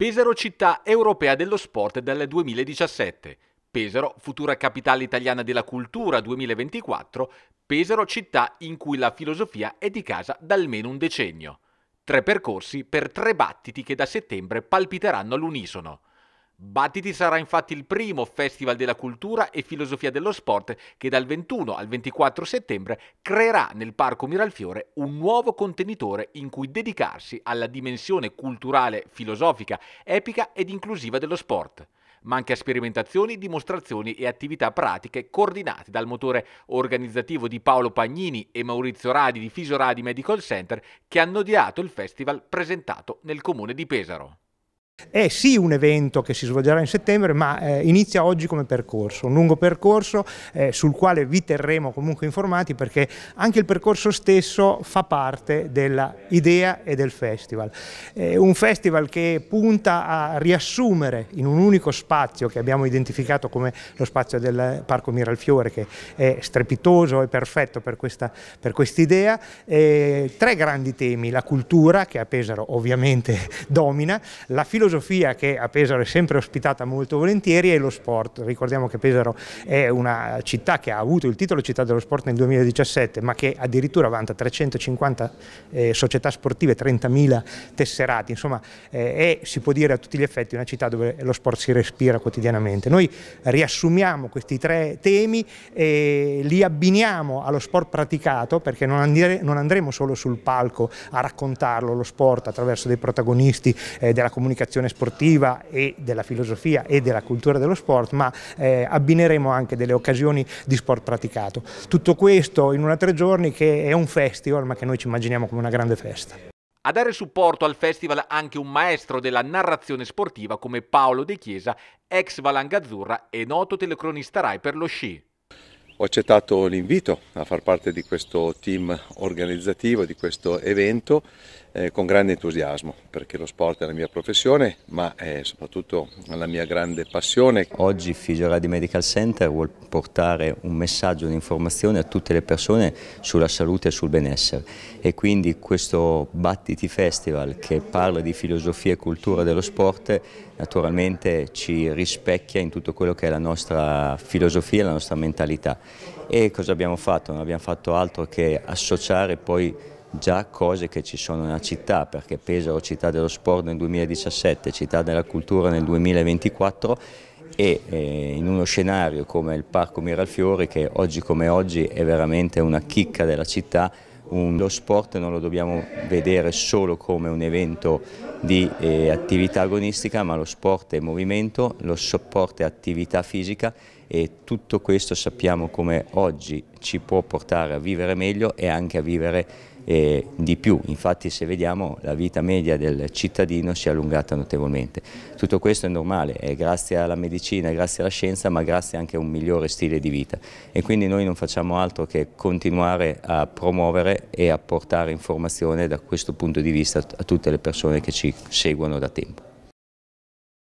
Pesaro città europea dello sport dal 2017, Pesaro futura capitale italiana della cultura 2024, Pesaro città in cui la filosofia è di casa da almeno un decennio. Tre percorsi per tre battiti che da settembre palpiteranno all'unisono. Battiti sarà infatti il primo Festival della Cultura e Filosofia dello Sport che dal 21 al 24 settembre creerà nel Parco Miralfiore un nuovo contenitore in cui dedicarsi alla dimensione culturale, filosofica, epica ed inclusiva dello sport ma anche a sperimentazioni, dimostrazioni e attività pratiche coordinate dal motore organizzativo di Paolo Pagnini e Maurizio Radi di Fisoradi Medical Center che hanno odiato il festival presentato nel comune di Pesaro. È sì un evento che si svolgerà in settembre ma eh, inizia oggi come percorso, un lungo percorso eh, sul quale vi terremo comunque informati perché anche il percorso stesso fa parte dell'idea e del festival. È un festival che punta a riassumere in un unico spazio che abbiamo identificato come lo spazio del Parco Miralfiore che è strepitoso e perfetto per questa per quest idea, tre grandi temi, la cultura che a Pesaro ovviamente domina, la filosofia filosofia che a Pesaro è sempre ospitata molto volentieri è lo sport. Ricordiamo che Pesaro è una città che ha avuto il titolo città dello sport nel 2017, ma che addirittura vanta 350 eh, società sportive, 30.000 tesserati, insomma eh, è, si può dire a tutti gli effetti, una città dove lo sport si respira quotidianamente. Noi riassumiamo questi tre temi e li abbiniamo allo sport praticato, perché non, andre non andremo solo sul palco a raccontarlo, lo sport attraverso dei protagonisti eh, della comunicazione dell'educazione sportiva e della filosofia e della cultura dello sport, ma eh, abbineremo anche delle occasioni di sport praticato. Tutto questo in una tre giorni che è un festival, ma che noi ci immaginiamo come una grande festa. A dare supporto al festival anche un maestro della narrazione sportiva come Paolo De Chiesa, ex Valangazzurra e noto telecronista Rai per lo sci. Ho accettato l'invito a far parte di questo team organizzativo, di questo evento eh, con grande entusiasmo perché lo sport è la mia professione ma è soprattutto la mia grande passione. Oggi Fisiola di Medical Center vuole portare un messaggio, un'informazione a tutte le persone sulla salute e sul benessere e quindi questo Battiti Festival che parla di filosofia e cultura dello sport naturalmente ci rispecchia in tutto quello che è la nostra filosofia, la nostra mentalità e cosa abbiamo fatto? Non abbiamo fatto altro che associare poi già cose che ci sono nella città, perché Pesaro città dello sport nel 2017, città della cultura nel 2024 e eh, in uno scenario come il Parco Miralfiori che oggi come oggi è veramente una chicca della città, un, lo sport non lo dobbiamo vedere solo come un evento di eh, attività agonistica, ma lo sport è movimento, lo sport è attività fisica e tutto questo sappiamo come oggi ci può portare a vivere meglio e anche a vivere eh, di più. Infatti se vediamo la vita media del cittadino si è allungata notevolmente. Tutto questo è normale, è grazie alla medicina, grazie alla scienza, ma grazie anche a un migliore stile di vita. E quindi noi non facciamo altro che continuare a promuovere e a portare informazione da questo punto di vista a tutte le persone che ci seguono da tempo.